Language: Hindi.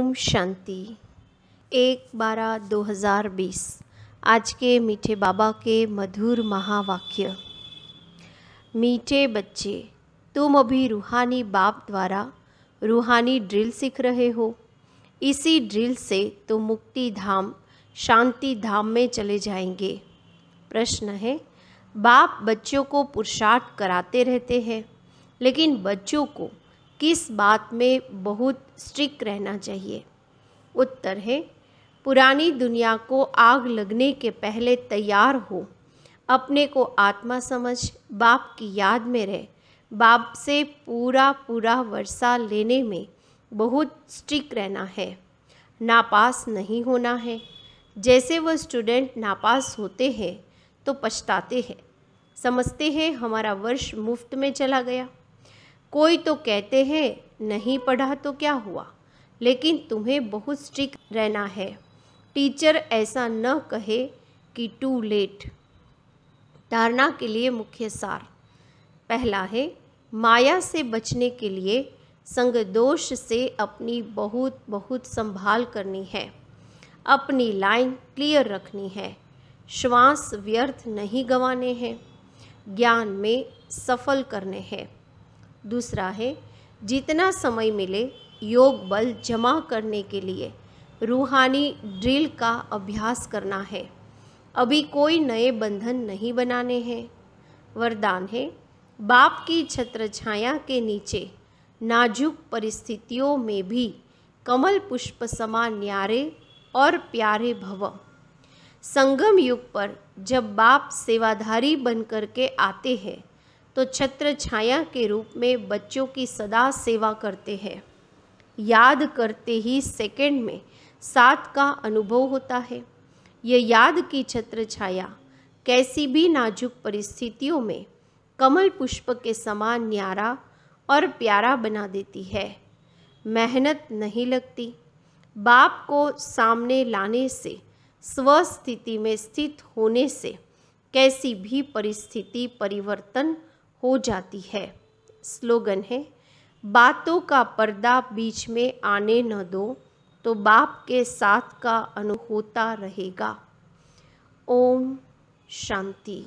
ओम शांति एक बारह दो हज़ार बीस आज के मीठे बाबा के मधुर महावाक्य मीठे बच्चे तुम अभी रूहानी बाप द्वारा रूहानी ड्रिल सीख रहे हो इसी ड्रिल से तुम तो मुक्ति धाम शांति धाम में चले जाएंगे प्रश्न है बाप बच्चों को पुरुषार्थ कराते रहते हैं लेकिन बच्चों को किस बात में बहुत स्ट्रिक रहना चाहिए उत्तर है पुरानी दुनिया को आग लगने के पहले तैयार हो अपने को आत्मा समझ बाप की याद में रह बाप से पूरा पूरा वर्षा लेने में बहुत स्ट्रिक रहना है नापास नहीं होना है जैसे वह स्टूडेंट नापास होते हैं तो पछताते हैं समझते हैं हमारा वर्ष मुफ्त में चला गया कोई तो कहते हैं नहीं पढ़ा तो क्या हुआ लेकिन तुम्हें बहुत स्ट्रिक्ट रहना है टीचर ऐसा न कहे कि टू लेट धारणा के लिए मुख्य सार पहला है माया से बचने के लिए संग दोष से अपनी बहुत बहुत संभाल करनी है अपनी लाइन क्लियर रखनी है श्वास व्यर्थ नहीं गंवाने हैं ज्ञान में सफल करने हैं दूसरा है जितना समय मिले योग बल जमा करने के लिए रूहानी ड्रिल का अभ्यास करना है अभी कोई नए बंधन नहीं बनाने हैं वरदान है बाप की छत्र छाया के नीचे नाजुक परिस्थितियों में भी कमल पुष्प समान न्यारे और प्यारे भव संगम युग पर जब बाप सेवाधारी बनकर के आते हैं तो छत्र छाया के रूप में बच्चों की सदा सेवा करते हैं याद करते ही सेकंड में साथ का अनुभव होता है यह याद की छत्र छाया कैसी भी नाजुक परिस्थितियों में कमल पुष्प के समान न्यारा और प्यारा बना देती है मेहनत नहीं लगती बाप को सामने लाने से स्वस्थिति में स्थित होने से कैसी भी परिस्थिति परिवर्तन हो जाती है स्लोगन है बातों का पर्दा बीच में आने न दो तो बाप के साथ का अनुहोता रहेगा ओम शांति